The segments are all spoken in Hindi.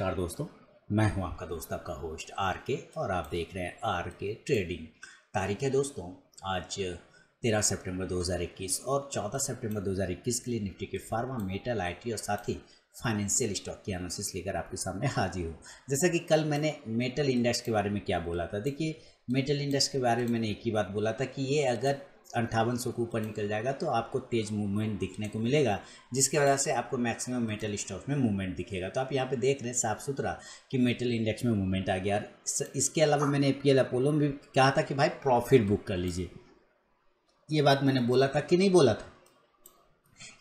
नमस्कार दोस्तों मैं हूं आपका दोस्त आपका होस्ट आर के और आप देख रहे हैं आर के ट्रेडिंग तारीख है दोस्तों आज तेरह सितंबर 2021 और चौदह सितंबर 2021 के लिए निफ्टी के फार्मा मेटल आईटी और साथ ही फाइनेंशियल स्टॉक की एनालिसिस लेकर आपके सामने हाजिर हूँ जैसा कि कल मैंने मेटल इंडेक्स के बारे में क्या बोला था देखिए मेटल इंडेक्स के बारे में मैंने एक ही बात बोला था कि ये अगर अंठावन सौ के ऊपर निकल जाएगा तो आपको तेज मूवमेंट दिखने को मिलेगा जिसकी वजह से आपको मैक्सिमम मेटल स्टॉक्स में मूवमेंट दिखेगा तो आप यहाँ पे देख रहे हैं साफ सुथरा कि मेटल इंडेक्स में मूवमेंट आ गया और इसके अलावा मैंने ए पी एल अपोलो में भी कहा था कि भाई प्रॉफिट बुक कर लीजिए ये बात मैंने बोला था कि नहीं बोला था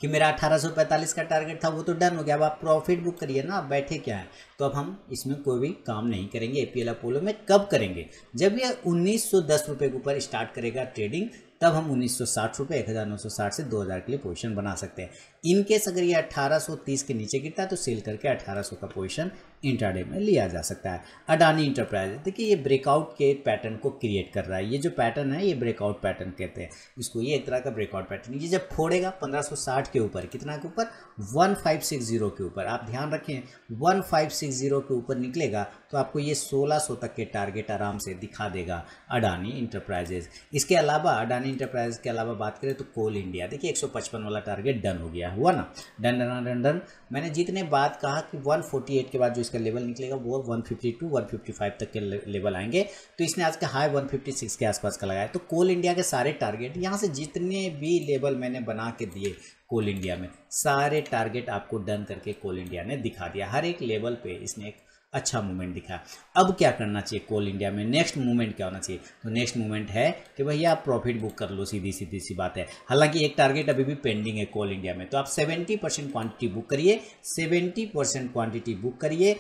कि मेरा पैंतालीस का टारगेट था वो तो डन हो गया अब आप प्रॉफिट बुक करिए ना आप बैठे क्या है तो अब हम इसमें कोई भी काम नहीं करेंगे ए पी एल अपोलो में कब करेंगे जब ये उन्नीस सौ के ऊपर स्टार्ट करेगा ट्रेडिंग तब हम साठ रुपये साठ से 2000 के लिए पोजीशन बना सकते हैं इनकेस अगर ये 1830 के नीचे गिरता है तो सेल करके 1800 का पोजीशन इंटरडे में लिया जा सकता है अडानी इंटरप्राइज देखिए ये ब्रेकआउट के पैटर्न को क्रिएट कर रहा है ये जो पैटर्न है ये ब्रेकआउट पैटर्न कहते हैं इसको ये एक तरह का ब्रेकआउट पैटर्न ये जब फोड़ेगा 1560 के ऊपर कितना के ऊपर 1560 के ऊपर आप ध्यान रखें 1560 के ऊपर निकलेगा तो आपको ये 1600 तक के टारगेट आराम से दिखा देगा अडानी इंटरप्राइजेज इसके अलावा अडानी इंटरप्राइज के अलावा बात करें तो कोल इंडिया देखिए एक वाला टारगेट डन हो गया हुआ ना डन डन डन डन मैंने जितने बात कहा कि 148 के बाद जो इसका लेवल निकलेगा वो फिफ्टी टू 155 तक के लेवल आएंगे तो इसने आज का हाई 156 के आसपास का लगाया तो कोल इंडिया के सारे टारगेट यहाँ से जितने भी लेवल मैंने बना के दिए कोल इंडिया में सारे टारगेट आपको डन करके कोल इंडिया ने दिखा दिया हर एक लेवल पे इसने एक अच्छा मूवमेंट दिखा अब क्या करना चाहिए कोल इंडिया में नेक्स्ट मूवमेंट क्या होना चाहिए तो नेक्स्ट मूवमेंट है कि भैया आप प्रॉफिट बुक कर लो सीधी सीधी सी बात है हालांकि एक टारगेट अभी भी पेंडिंग है कोल इंडिया में तो आप सेवेंटी परसेंट क्वान्टिटी बुक करिए सेवेंटी परसेंट क्वांटिटी बुक करिए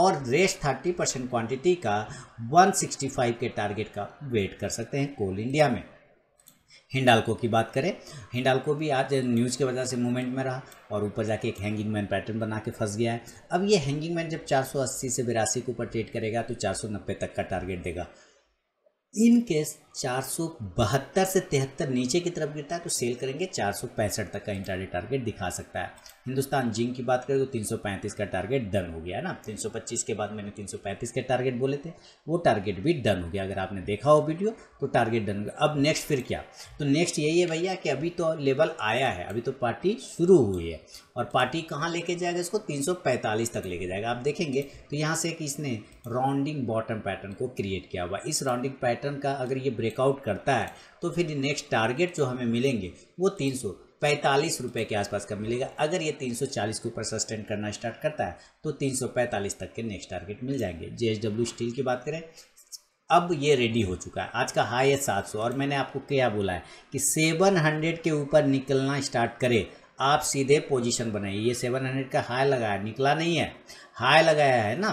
और रेस्ट थर्टी परसेंट क्वांटिटी का वन सिक्सटी फाइव के टारगेट का वेट कर सकते हैं कोल इंडिया में हिंडालको की बात करें हिंडालको भी आज न्यूज़ के वजह से मूवमेंट में रहा और ऊपर जाके एक हैंगिंग मैन पैटर्न बना के फंस गया है अब ये हैंगिंग मैन जब 480 से बिरासी के ऊपर ट्रेड करेगा तो 490 तक का टारगेट देगा इन केस चार से तिहत्तर नीचे की तरफ गिरता है तो सेल करेंगे चार तक का इंटरडे टारगेट दिखा सकता है हिंदुस्तान जिंक की बात करें तो 335 का टारगेट डन हो गया है ना 325 के बाद मैंने 335 के टारगेट बोले थे वो टारगेट भी डन हो गया अगर आपने देखा हो वीडियो तो टारगेट डन हो गया अब नेक्स्ट फिर क्या तो नेक्स्ट यही है भैया कि अभी तो लेवल आया है अभी तो पार्टी शुरू हुई है और पार्टी कहाँ लेके जाएगा इसको तीन तक लेके जाएगा आप देखेंगे तो यहाँ से इसने राउंडिंग बॉटम पैटर्न को क्रिएट किया हुआ इस राउंडिंग पैटर्न का अगर ये ब्रेकआउट करता है तो फिर नेक्स्ट टारगेट जो हमें मिलेंगे वो तीन सौ पैंतालीस रुपये के आसपास का मिलेगा अगर ये 340 के ऊपर सस्टेन करना स्टार्ट करता है तो 345 तक के नेक्स्ट टारगेट मिल जाएंगे जे स्टील की बात करें अब ये रेडी हो चुका है आज का हाई है सात सौ और मैंने आपको क्या बोला है कि सेवन हंड्रेड के ऊपर निकलना स्टार्ट करे आप सीधे पोजीशन बनाइए ये सेवन हंड्रेड का हाई लगाया निकला नहीं है हाई लगाया है ना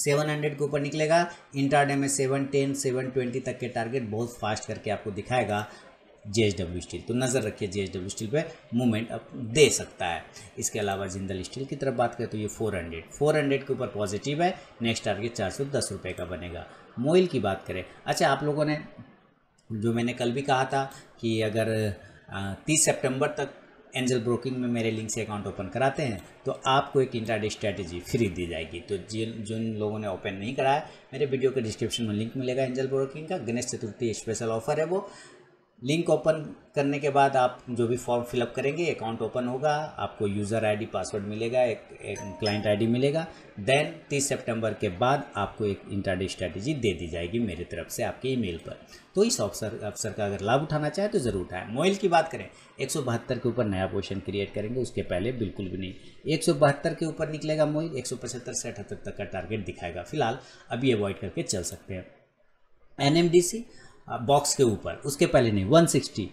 सेवन हंड्रेड के ऊपर निकलेगा इंटरडे में सेवन टेन सेवन ट्वेंटी तक के टारगेट बहुत फास्ट करके आपको दिखाएगा जे एस डब्ल्यू स्टील तो नज़र रखिए जे एस डब्ल्यू स्टील पर मूवमेंट अब दे सकता है इसके अलावा जिंदल स्टील की तरफ बात करें तो ये फोर हंड्रेड फोर हंड्रेड के ऊपर पॉजिटिव है नेक्स्ट टारगेट चार सौ दस रुपये का बनेगा मोइल की बात करें अच्छा आप लोगों ने जो मैंने कल भी कहा था कि अगर तीस सितंबर तक एंजल ब्रोकिंग में मेरे लिंक से अकाउंट ओपन कराते हैं तो आपको एक इंट्राडे स्ट्रैटेजी फ्री दी जाएगी तो जिन जिन लोगों ने ओपन नहीं कराया मेरे वीडियो के डिस्क्रिप्शन में लिंक मिलेगा एंजल ब्रोकिंग का गणेश चतुर्थी स्पेशल ऑफर है वो लिंक ओपन करने के बाद आप जो भी फॉर्म फिलअप करेंगे अकाउंट ओपन होगा आपको यूज़र आईडी पासवर्ड मिलेगा एक, एक क्लाइंट आईडी मिलेगा देन 30 सितंबर के बाद आपको एक इंटरडे स्ट्रैटेजी दे दी जाएगी मेरी तरफ से आपके ईमेल पर तो इस अवसर अवसर का अगर लाभ उठाना चाहे तो ज़रूर उठाएं मोइल की बात करें एक के ऊपर नया पोर्शन क्रिएट करेंगे उसके पहले बिल्कुल भी नहीं एक के ऊपर निकलेगा मोइल एक सौ तक का टारगेट दिखाएगा फिलहाल अभी अवॉइड करके चल सकते हैं एन बॉक्स के ऊपर उसके पहले नहीं 160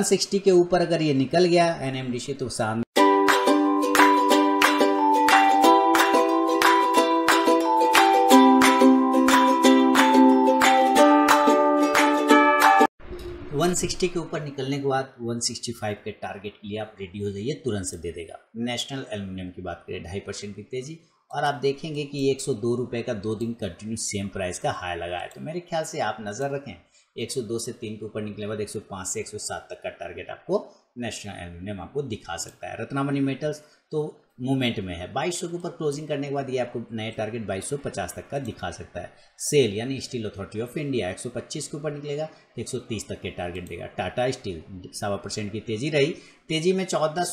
160 के ऊपर अगर ये निकल गया एन से तो सामने वन सिक्सटी के ऊपर निकलने के बाद वन सिक्सटी फाइव के टारगेट के लिए आप रेडी हो जाइए तुरंत से दे देगा नेशनल एल्यूमिनियम की बात करें ढाई परसेंट की तेजी और आप देखेंगे कि एक सौ दो रुपये का दो दिन कंटिन्यू सेम प्राइस का हाई लगा है तो मेरे ख्याल से आप नज़र रखें 102 से तीन के ऊपर निकलने के बाद 105 से 107 तक का टारगेट आपको नेशनल एल्यूमिनियम आपको दिखा सकता है रत्नामणि मेटल्स तो मूवमेंट में है 2200 के ऊपर क्लोजिंग करने के बाद ये आपको नए टारगेट 2250 तक का दिखा सकता है सेल यानी स्टील अथॉरिटी ऑफ इंडिया 125 के ऊपर निकलेगा 130 तक के टारगेट देगा टाटा स्टील सवा परसेंट की तेज़ी रही तेज़ी में 1480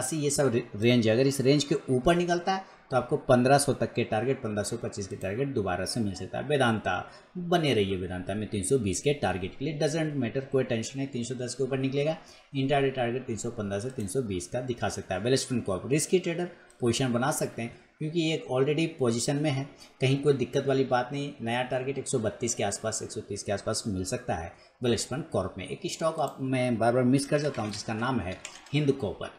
सौ ये सब रेंज है अगर इस रेंज के ऊपर निकलता है तो आपको 1500 तक के टारगेट 1525 के टारगेट दोबारा से मिल सकता है वेदांता बने रहिए वेदांता में 320 के टारगेट के लिए डजेंट मैटर कोई टेंशन नहीं 310 के ऊपर निकलेगा इंटर टारगेट 315 से 320 का दिखा सकता है बेलेस्टन को आप रिस्की ट्रेडर पोजिशन बना सकते हैं क्योंकि ये ऑलरेडी पोजिशन में है कहीं कोई दिक्कत वाली बात नहीं नया टारगेट 132 के आसपास 130 के आसपास मिल सकता है वेलस्टन कॉर्प में एक स्टॉक आप मैं बार बार मिस कर जाता हूँ जिसका नाम है हिंद कॉपर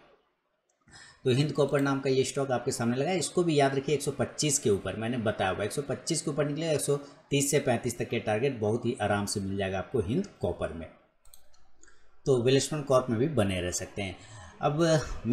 तो हिंद कॉपर नाम का ये स्टॉक आपके सामने लगा है इसको भी याद रखिए 125 के ऊपर मैंने बताया हुआ 125 के ऊपर निकलेगा 130 से 35 तक के टारगेट बहुत ही आराम से मिल जाएगा आपको हिंद कॉपर में तो वेलेस्टमन कॉर्प में भी बने रह सकते हैं अब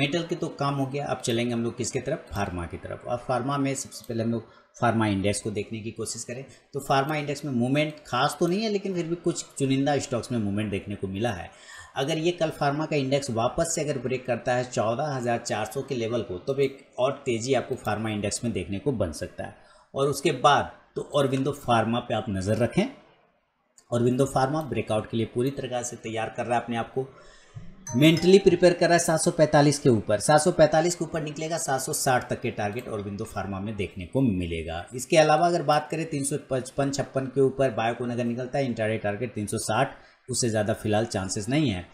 मेटल के तो काम हो गया अब चलेंगे हम लोग किसके तरफ फार्मा की तरफ और फार्मा में सबसे पहले हम लोग फार्मा इंडेक्स को देखने की कोशिश करें तो फार्मा इंडेक्स में मूवमेंट खास तो नहीं है लेकिन फिर भी कुछ चुनिंदा स्टॉक्स में मूवमेंट देखने को मिला है अगर ये कल फार्मा का इंडेक्स वापस से अगर ब्रेक करता है चौदह हज़ार चार सौ के लेवल को तो एक और तेज़ी आपको फार्मा इंडेक्स में देखने को बन सकता है और उसके बाद तो और विंडो फार्मा पे आप नज़र रखें विंडो फार्मा ब्रेकआउट के लिए पूरी तरह से तैयार कर रहा है अपने आप को मेंटली प्रिपेयर कर रहा है सात के ऊपर सात के ऊपर निकलेगा सात तक के टारगेट और विंडो फार्मा में देखने को मिलेगा इसके अलावा अगर बात करें तीन सौ के ऊपर बायोकोन अगर निकलता है इंटरडे टारगेट तीन उससे ज़्यादा फिलहाल चांसेस नहीं है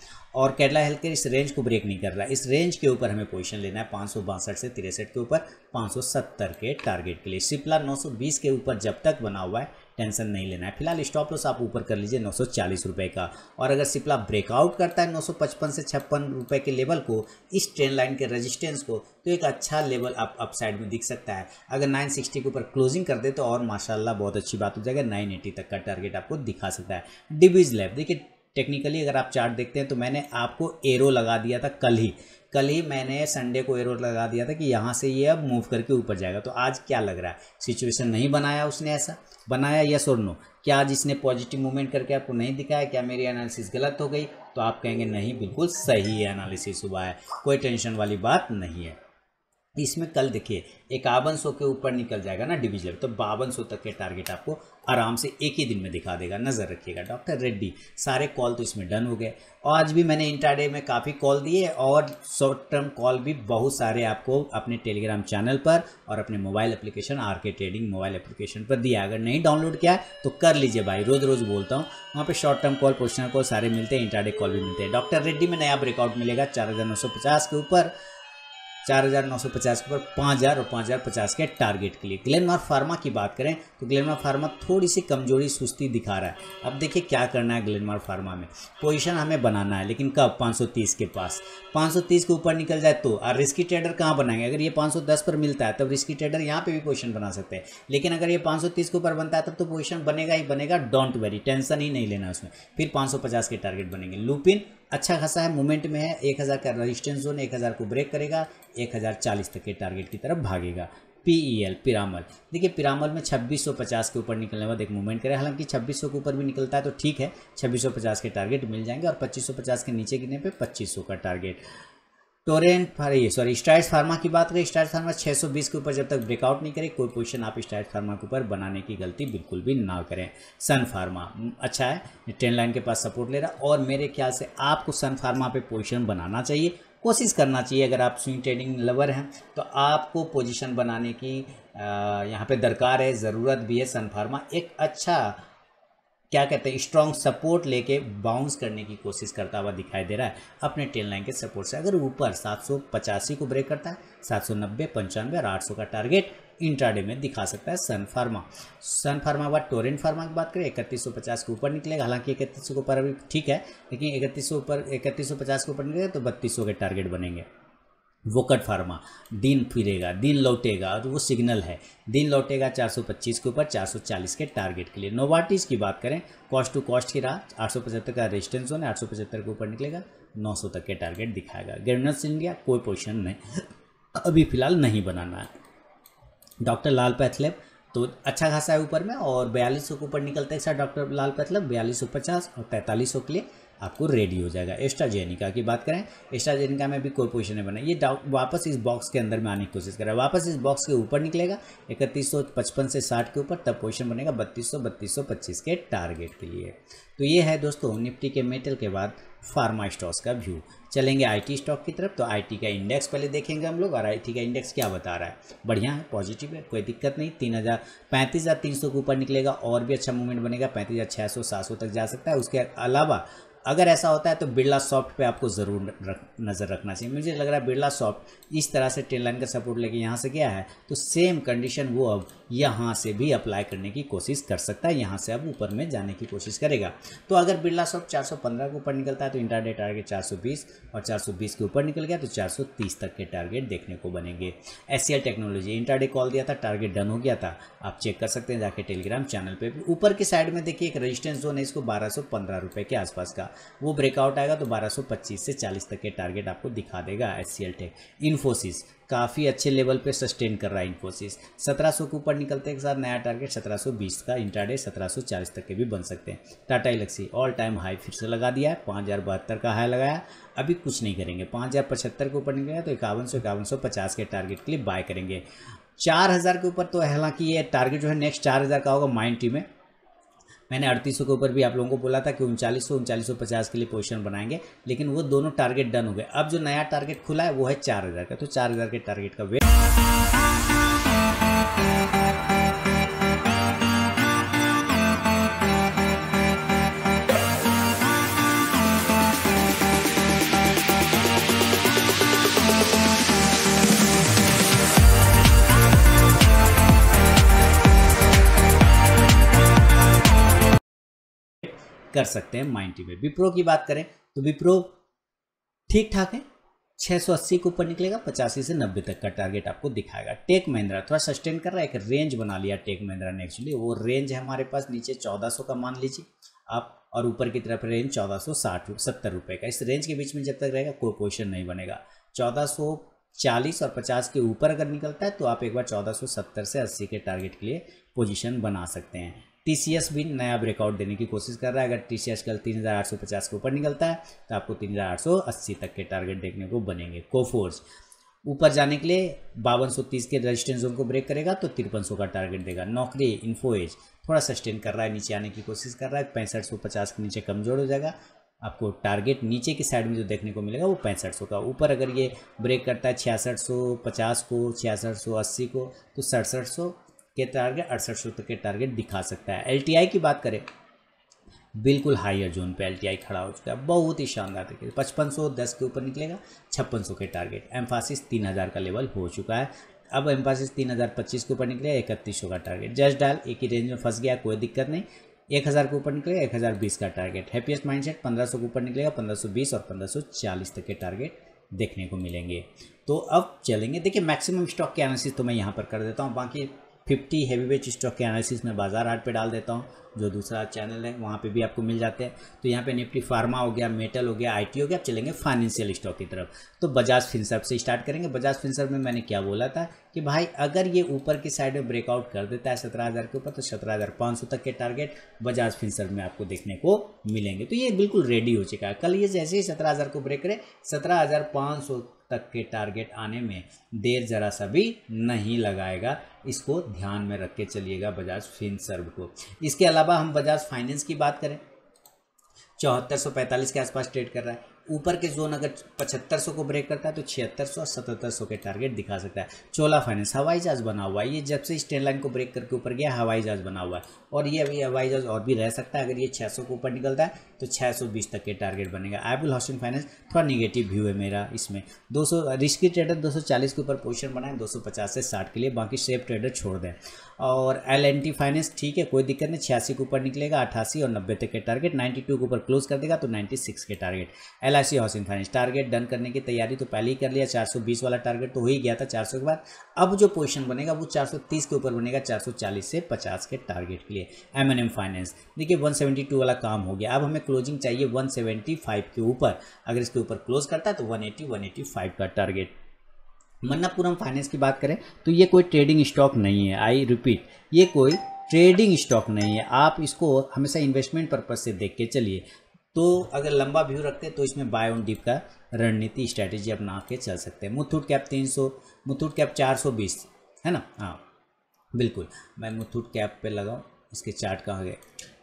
और केरला हेल्थ केयर इस रेंज को ब्रेक नहीं कर रहा है इस रेंज के ऊपर हमें पोजीशन लेना है पाँच से तिरसठ के ऊपर 570 के टारगेट के लिए सिप्ला 920 के ऊपर जब तक बना हुआ है टेंशन नहीं लेना है फिलहाल स्टॉप लॉस आप ऊपर कर लीजिए नौ रुपए का और अगर सिप्ला ब्रेकआउट करता है 955 से छप्पन रुपए के लेवल को इस ट्रेन लाइन के रेजिस्टेंस को तो एक अच्छा लेवल आप अपसाइड में दिख सकता है अगर 960 के ऊपर क्लोजिंग कर दे तो और माशाल्लाह बहुत अच्छी बात हो जाएगा 980 तक का टारगेट आपको दिखा सकता है डिविज लैब देखिए टेक्निकली अगर आप चार्ट देखते हैं तो मैंने आपको एरो लगा दिया था कल ही कल ही मैंने संडे को एरो लगा दिया था कि यहाँ से ये अब मूव करके ऊपर जाएगा तो आज क्या लग रहा है सिचुएशन नहीं बनाया उसने ऐसा बनाया या और नो क्या आज इसने पॉजिटिव मूवमेंट करके आपको नहीं दिखाया क्या मेरी एनालिसिस गलत हो गई तो आप कहेंगे नहीं बिल्कुल सही एनालिसिस हुआ है कोई टेंशन वाली बात नहीं है इसमें कल देखिए इक्यावन सौ के ऊपर निकल जाएगा ना डिवीजन तो बावन सौ तक के टारगेट आपको आराम से एक ही दिन में दिखा देगा नज़र रखिएगा डॉक्टर रेड्डी सारे कॉल तो इसमें डन हो गए और आज भी मैंने इंटरडे में काफ़ी कॉल दिए और शॉर्ट टर्म कॉल भी बहुत सारे आपको अपने टेलीग्राम चैनल पर और अपने mobile application R K trading mobile application पर दिया अगर नहीं डाउनलोड किया तो कर लीजिए भाई रोज़ रोज़ बोलता हूँ वहाँ पर short term call poster call सारे मिलते हैं इंटरडे कॉल भी मिलते हैं डॉक्टर रेड्डी में नया ब्रेकआउट मिलेगा चार के ऊपर चार हज़ार नौ सौ पचास के ऊपर पाँच हज़ार और पाँच हज़ार पचास के टारगेट के लिए ग्लेनमार फार्मा की बात करें तो ग्लेनमार फार्मा थोड़ी सी कमजोरी सुस्ती दिखा रहा है अब देखिए क्या करना है ग्लेनमार फार्मा में पोजिशन हमें बनाना है लेकिन कब 530 के पास 530 के ऊपर निकल जाए तो और रिस्की ट्रेडर कहाँ बनाएंगे अगर ये 510 पर मिलता है तब रिस्की ट्रेडर यहाँ पर भी पोजिशन बना सकते हैं लेकिन अगर ये 530 के ऊपर बनता है तब तो पोजिशन बनेगा ही बनेगा डोंट वेरी टेंशन ही नहीं लेना उसमें फिर 550 के टारगेट बनेंगे लुपिन अच्छा खासा है मूवमेंट में है एक हज़ार का रजिस्टेंस जोन एक हज़ार को ब्रेक करेगा एक हज़ार चालीस तक के टारगेट की तरफ भागेगा पी ई एल पिरामल देखिए पिरामल में 2650 के ऊपर निकलने बाद एक मूवमेंट करें हालांकि 2600 के ऊपर भी निकलता है तो ठीक है 2650 के टारगेट मिल जाएंगे और 2550 के नीचे गिरने पे 2500 का टारगेट टोरेंट फारी सॉरी स्टाइट फार्मा की बात करें स्टाइट फार्मा 620 के ऊपर जब तक ब्रेकआउट नहीं करे कोई पोजीशन आप स्टाइट फार्मा के ऊपर बनाने की गलती बिल्कुल भी ना करें सन फार्मा हम्म, अच्छा है ट्रेन लाइन के पास सपोर्ट ले रहा और मेरे ख्याल से आपको सन फार्मा पे पोजीशन बनाना चाहिए कोशिश करना चाहिए अगर आप स्विंग ट्रेडिंग लवर हैं तो आपको पोजिशन बनाने की यहाँ पर दरकार है ज़रूरत भी है सन फार्मा एक अच्छा क्या कहते हैं स्ट्रॉन्ग सपोर्ट लेके बाउंस करने की कोशिश करता हुआ दिखाई दे रहा है अपने टेल लाइन के सपोर्ट से अगर ऊपर सात को ब्रेक करता है सात सौ नब्बे पंचानवे और आठ का टारगेट इंट्राडे में दिखा सकता है सन फार्मा सन फार्मा बाद टोरेंट फार्मा की बात करें इकतीस के ऊपर निकलेगा हालांकि इकतीस के ऊपर अभी ठीक है लेकिन इकतीस ऊपर इकतीस के ऊपर निकलेगा तो बत्तीस के टारगेट बनेंगे वोकट फार्मा दिन फिरेगा दिन लौटेगा तो वो सिग्नल है दिन लौटेगा 425 के ऊपर 440 के टारगेट के लिए नोवाटिस की बात करें कॉस्ट टू कॉस्ट की राह आठ का रेजिस्टेंस जोन आठ के ऊपर निकलेगा 900 तक के टारगेट दिखाएगा गवर्नर्स इंडिया कोई पोजिशन नहीं अभी फिलहाल नहीं बनाना है डॉक्टर लाल पैथलेब तो अच्छा खासा है ऊपर में और बयालीस के ऊपर निकलता है सर डॉक्टर लाल पैथलेब बयालीस सौ पचास और तैंतालीस के लिए आपको रेडी हो जाएगा एस्ट्राजेनिका की बात करें एस्ट्राजेनिका में भी कोई पोजिशन नहीं बना ये वापस इस बॉक्स के अंदर में आने की कोशिश करें वापस इस बॉक्स के ऊपर निकलेगा इकतीस से साठ के ऊपर तब पोजिशन बनेगा बत्तीस सौ बत्तीस सौ पच्चीस के टारगेट के लिए तो ये है दोस्तों निफ्टी के मेटल के बाद फार्मा स्टॉक्स का व्यू चलेंगे आईटी स्टॉक की तरफ तो आईटी का इंडेक्स पहले देखेंगे हम लोग और आईटी का इंडेक्स क्या बता रहा है बढ़िया है पॉजिटिव है कोई दिक्कत नहीं तीन हज़ार पैंतीस हज़ार तीन सौ के ऊपर निकलेगा और भी अच्छा मूवमेंट बनेगा पैंतीस हज़ार छः सौ सात सौ तक जा सकता है उसके अलावा अगर ऐसा होता है तो बिरला सॉफ्ट पे आपको ज़रूर रख नज़र रखना चाहिए मुझे लग रहा है बिरला सॉफ्ट इस तरह से ट्रेन लाइन का सपोर्ट लेके यहाँ से गया है तो सेम कंडीशन वो अब यहाँ से भी अप्लाई करने की कोशिश कर सकता है यहाँ से अब ऊपर में जाने की कोशिश करेगा तो अगर बिरला सॉफ्ट चार के ऊपर निकलता है तो इंटरडे टारगेट चार और चार के ऊपर निकल गया तो चार तक के टारगेट देखने को बनेंगे एस टेक्नोलॉजी इंटरडे कॉल दिया था टारगेट डन हो गया था आप चेक कर सकते हैं जाके टेलीग्राम चैनल पर ऊपर की साइड में देखिए एक रजिस्टेंस जोन है इसको बारह सौ के आसपास का वो ब्रेकआउट आएगा तो 1225 से 40 तक के टारगेट आपको दिखा देगा एस सी इन्फोसिस काफ़ी अच्छे लेवल पे सस्टेन कर रहा है इन्फोसिस 1700 के ऊपर निकलते एक साथ नया टारगेट 1720 का इंटरडे 1740 तक के भी बन सकते हैं Tata Elxsi all time high फिर से लगा दिया है पाँच का हाई लगाया अभी कुछ नहीं करेंगे पाँच के ऊपर निकलेगा तो इक्यावन सौ इक्यावन सौ पचास के टारगेट के लिए बाय करेंगे चार हज़ार के ऊपर तो हालांकि ये टारगेट जो है नेक्स्ट चार हज़ार का होगा माइंड टी में मैंने अड़तीस के ऊपर भी आप लोगों को बोला था कि उनचालीस सौ उनचालीस सौ पचास के लिए पोजिशन बनाएंगे लेकिन वो दोनों टारगेट डन हो गए अब जो नया टारगेट खुला है वो है चार हज़ार का तो चार हज़ार के टारगेट का वेट कर सकते हैं माइंटी में विप्रो की बात करें तो विप्रो ठीक ठाक है 680 के ऊपर निकलेगा पचासी से 90 तक का टारगेट आपको दिखाएगा टेक महिंद्रा थोड़ा सस्टेन कर रहा है एक रेंज बना लिया टेक महिंद्रा ने एक्चुअली वो रेंज है हमारे पास नीचे 1400 का मान लीजिए आप और ऊपर की तरफ रेंज चौदह सौ साठ सत्तर रुपये का इस रेंज के बीच में जब तक रहेगा कोई क्वेश्चन नहीं बनेगा चौदह सौ चालीस और पचास के ऊपर अगर निकलता है तो आप एक बार चौदह सौ सत्तर से अस्सी के टारगेट के लिए पोजीशन बना सकते हैं टीसीएस भी नया ब्रेकआउट देने की कोशिश कर रहा है अगर टीसीएस कल 3850 के ऊपर निकलता है तो आपको 3880 तक के टारगेट देखने को बनेंगे कोफोर्स ऊपर जाने के लिए बावन के रजिस्टेंस जोन को ब्रेक करेगा तो तिरपन का टारगेट देगा नौकरी इन्फोएज थोड़ा सस्टेन कर रहा है नीचे आने की कोशिश कर रहा है पैंसठ के नीचे कमज़ोर हो जाएगा आपको टारगेट नीचे की साइड में जो देखने को मिलेगा वो पैंसठ का ऊपर अगर ये ब्रेक करता है छियासठ को छियासठ को तो सड़सठ के टारगेट अड़सठ सौ तक के टारगेट दिखा सकता है एल की बात करें बिल्कुल हायर जोन पे एल खड़ा हो चुका है बहुत ही शानदार तरीके से पचपन सौ दस के ऊपर निकलेगा छप्पन सौ के टारगेट एम्फासिस तीन हज़ार का लेवल हो चुका है अब एम्फासिस तीन हज़ार पच्चीस के ऊपर निकलेगा इकतीस सौ का टारगेट जस्ट डाल एक ही रेंज में फंस गया कोई दिक्कत नहीं एक हज़ार के ऊपर निकलेगा एक हज़ार बीस का टारगेट माइंड माइंडसेट पंद्रह सौ के ऊपर निकलेगा पंद्रह सौ बीस और पंद्रह सौ चालीस तक के टारगेट देखने को मिलेंगे तो अब चलेंगे देखिए मैक्सिमम स्टॉक के एनालिसिस तो मैं यहाँ पर कर देता हूँ बाकी फिफ्टी हैवी वेट स्टॉक के एनालिसिस में बाजार हाट पे डाल देता हूँ जो दूसरा चैनल है वहाँ पे भी आपको मिल जाते हैं तो यहाँ पे निफ्टी फार्मा हो गया मेटल हो गया आईटी हो गया आप चलेंगे फाइनेंशियल स्टॉक की तरफ तो बजाज फिनसर्व से स्टार्ट करेंगे बजाज फिनसर्व में मैंने क्या बोला था कि भाई अगर ये ऊपर की साइड में ब्रेकआउट कर देता है सत्रह हज़ार के ऊपर तो सत्रह हज़ार पाँच सौ तक के टारगेट बजाज फिनसर्व में आपको देखने को मिलेंगे तो ये बिल्कुल रेडी हो चुका है कल ये जैसे ही सत्रह हज़ार को ब्रेक करें सत्रह हज़ार पाँच सौ तक के टारगेट आने में देर ज़रा सा भी नहीं लगाएगा इसको ध्यान में रख के चलिएगा बजाज फिन सर्व को इसके अलावा हम बजाज फाइनेंस की बात करें चौहत्तर के आसपास ट्रेड कर रहा है ऊपर के जोन अगर पचहत्तर सौ को ब्रेक करता है तो छिहत्तर सौ और सतहत्तर सौ के टारगेट दिखा सकता है चोला फाइनेंस हवाई जहाज बना हुआ है ये जब से स्टैंड लाइन को ब्रेक करके ऊपर गया हवाई जहाज बना हुआ है और ये अभी हवाई जहाज और भी रह सकता है अगर ये सौ के ऊपर निकलता है तो छः तक के टारगेट बनेगा आईबुल हाउसिंग फाइनेंस थोड़ा निगेटिव व्यू है मेरा इसमें दो सौ ट्रेडर दो के ऊपर पोजिशन बनाए दो से साठ के लिए बाकी सेफ ट्रेडर छोड़ दें और एल टी फाइनेंस ठीक है कोई दिक्कत नहीं छियासी के ऊपर निकलेगा अठासी और नब्बे तक के टारगेट नाइन्टी टू के ऊपर क्लोज कर देगा तो नाइन्टी सिक्स के target L L I C housing खान टारगेट डन करने की तैयारी तो पहले ही कर लिया 420 वाला टारगेट तो हो ही गया था 400 के बाद अब जो पोजीशन बनेगा वो 430 के ऊपर बनेगा 440 से 50 के टारगेट के लिए एम एन एम फाइनेंस देखिए 172 वाला काम हो गया अब हमें क्लोजिंग चाहिए 175 के ऊपर अगर इसके ऊपर क्लोज करता है तो 180 185 का टारगेट मन्नापुरम फाइनेंस की बात करें तो ये कोई ट्रेडिंग स्टॉक नहीं है आई रिपीट ये कोई ट्रेडिंग स्टॉक नहीं है आप इसको हमेशा इन्वेस्टमेंट पर्पज से देख के चलिए तो अगर लंबा व्यू रखते हैं तो इसमें बाय ऑन डिप का रणनीति स्ट्रैटेजी अपना के चल सकते हैं मुथूट कैप तीन सौ मुथूट कैप चार सौ बीस है ना हाँ बिल्कुल मैं मुथूट कैप पे लगाऊँ इसके चार्ट कहाँ गए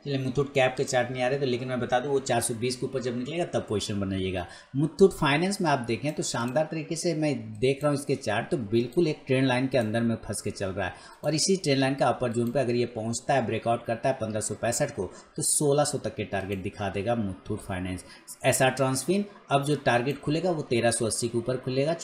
चलिए मुथूट कैप के चार्ट नहीं आ रहे तो लेकिन मैं बता दूं वो 420 के ऊपर जब निकलेगा तब पोजिशन बनाइएगा मुथूट फाइनेंस में आप देखें तो शानदार तरीके से मैं देख रहा हूँ इसके चार्ट तो बिल्कुल एक ट्रेंड लाइन के अंदर में फंस के चल रहा है और इसी ट्रेंड लाइन का अपर जोन पर अगर ये पहुँचता है ब्रेकआउट करता है पंद्रह को तो सोलह तक के टारगेट दिखा देगा मुथूट फाइनेंस ऐसा ट्रांसफिन अब जो टारगेट खुलेगा वो अस्सी के ऊपर खुलेगा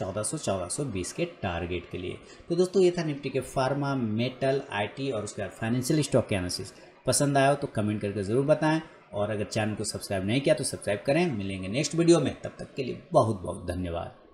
सौ बीस के टारगेट के लिए तो दोस्तों ये था निफ्टी के फार्मा मेटल आईटी और उसके बाद फाइनेंशियल स्टॉक के एनालिसिस पसंद आया हो तो कमेंट करके ज़रूर बताएं और अगर चैनल को सब्सक्राइब नहीं किया तो सब्सक्राइब करें मिलेंगे नेक्स्ट वीडियो में तब तक के लिए बहुत बहुत धन्यवाद